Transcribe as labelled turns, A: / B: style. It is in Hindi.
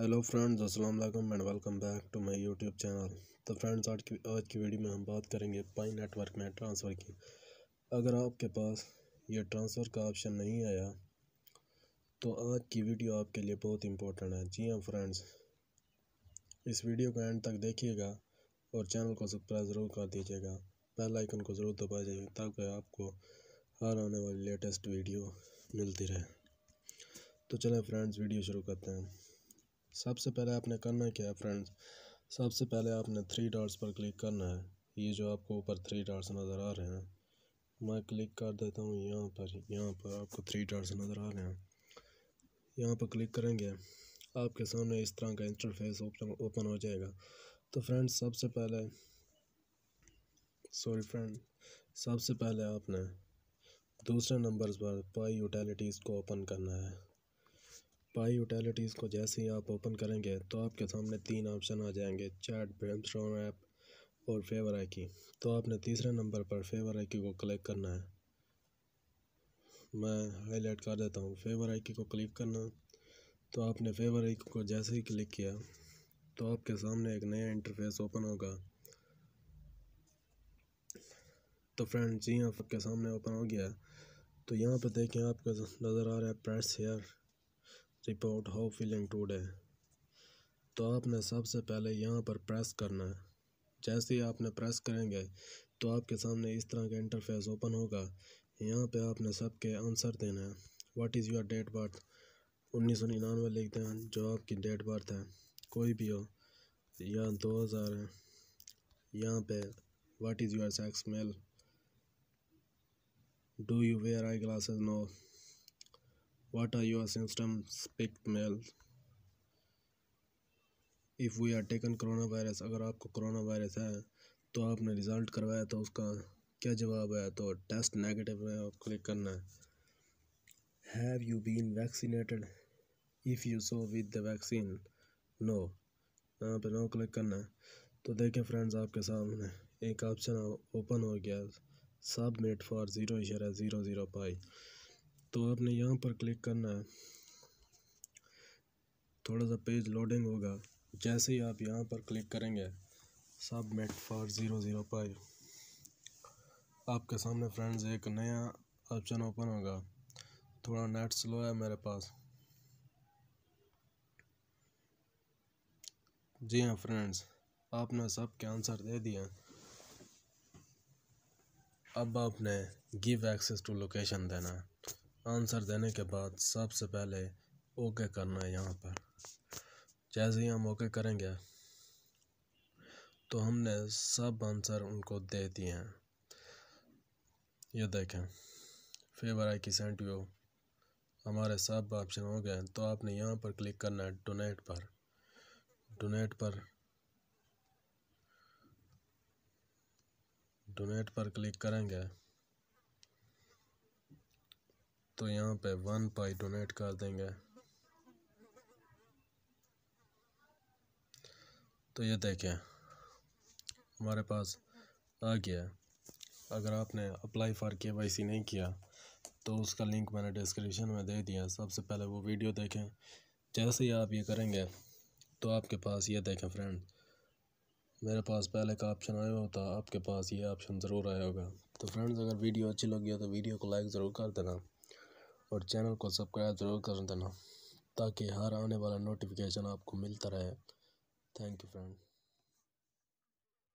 A: हेलो फ्रेंड्स अस्सलाम वालेकुम and welcome back to my YouTube channel तो फ्रेंड्स आज की आज की वीडियो में हम बात करेंगे पाई नेटवर्क में ट्रांसफ़र की अगर आपके पास ये ट्रांसफ़र का ऑप्शन नहीं आया तो आज की वीडियो आपके लिए बहुत इंपॉर्टेंट है जी हाँ फ्रेंड्स इस वीडियो को एंड तक देखिएगा और चैनल को सब्सक्राइब ज़रूर कर दीजिएगा बेल आइकन को ज़रूर दबा दीजिएगा ताकि आपको हर आने वाली लेटेस्ट वीडियो मिलती रहे तो चलें फ्रेंड्स वीडियो शुरू करते हैं सबसे पहले आपने करना क्या है फ्रेंड्स सबसे पहले आपने थ्री डॉट्स पर क्लिक करना है ये जो आपको ऊपर थ्री डॉट्स नज़र आ रहे हैं मैं क्लिक कर देता हूँ यहाँ पर यहाँ पर आपको थ्री डॉट्स नज़र आ रहे हैं यहाँ पर क्लिक करेंगे आपके सामने इस तरह का इंटरफेस ओपन ओपन हो जाएगा तो फ्रेंड्स सबसे पहले सॉरी फ्रेंड सबसे पहले आपने दूसरे नंबर पर पाई यूटिलिटीज़ को ओपन करना है पाई यूटिलिटीज़ को जैसे ही आप ओपन करेंगे तो आपके सामने तीन ऑप्शन आ जाएंगे चैट ब्रेमस्टॉम ऐप और फेवर आइकी तो आपने तीसरे नंबर पर फेवर आइकी को क्लिक करना है मैं हाईलाइट कर देता हूँ फेवर आइकी को क्लिक करना तो आपने फेवर आइकी को जैसे ही क्लिक किया तो आपके सामने एक नया इंटरफेस ओपन होगा तो फ्रेंड्स जी आपके हाँ, सामने ओपन हो गया तो यहाँ पर देखें आपको नज़र आ रहा है press here report how feeling today तो आपने सबसे पहले यहाँ पर प्रेस करना है जैसे ही आपने प्रेस करेंगे तो आपके सामने इस तरह का इंटरफेस ओपन होगा यहाँ पे आपने सबके आंसर देना है what is your date birth उन्नीस सौ निन्यानवे लिखते हैं जो आपकी डेट बर्थ है कोई भी हो या दो हज़ार है यहाँ पे what is your sex male do you wear eye glasses no what are your symptoms pick male if we are taken corona virus अगर आपको करोना वायरस है तो आपने रिज़ल्ट करवाया तो उसका क्या जवाब है तो टेस्ट नेगेटिव है और क्लिक करना है have you been vaccinated if you so with the vaccine no यहाँ पे नो क्लिक करना है तो देखें फ्रेंड्स आपके सामने एक ऑप्शन ओपन हो गया सबमिट फॉर ज़ीरो इशारा ज़ीरो ज़ीरो पाई तो आपने यहाँ पर क्लिक करना है थोड़ा सा पेज लोडिंग होगा जैसे ही आप यहाँ पर क्लिक करेंगे submit for zero zero five आपके सामने फ्रेंड्स एक नया ऑप्शन ओपन होगा थोड़ा नेट स्लो है मेरे पास जी हाँ फ्रेंड्स आपने सब के आंसर दे दिए अब आपने गिव एक्सेस टू लोकेशन देना है आंसर देने के बाद सबसे पहले ओके करना है यहाँ पर जैसे ही हम ओके करेंगे तो हमने सब आंसर उनको दे दिए हैं ये देखें फेवर आई की सेंट यू हमारे सब ऑप्शन हो गए हैं तो आपने यहाँ पर क्लिक करना है डोनेट पर डोनेट पर डोनेट पर क्लिक करेंगे तो यहाँ पे वन पाई डोनेट कर देंगे तो ये देखें हमारे पास आ गया अगर आपने apply for K Y C नहीं किया तो उसका लिंक मैंने डिस्क्रिप्शन में दे दिया सबसे पहले वो वीडियो देखें जैसे ही आप ये करेंगे तो आपके पास ये देखें फ्रेंड मेरे पास पहले का ऑप्शन आया होता आपके पास ये ऑप्शन ज़रूर आया होगा तो फ्रेंड्स अगर वीडियो अच्छी लगी हो तो वीडियो को लाइक ज़रूर कर देना और चैनल को सब्सक्राइब ज़रूर कर देना ताकि हर आने वाला नोटिफिकेशन आपको मिलता रहे थैंक यू फ्रेंड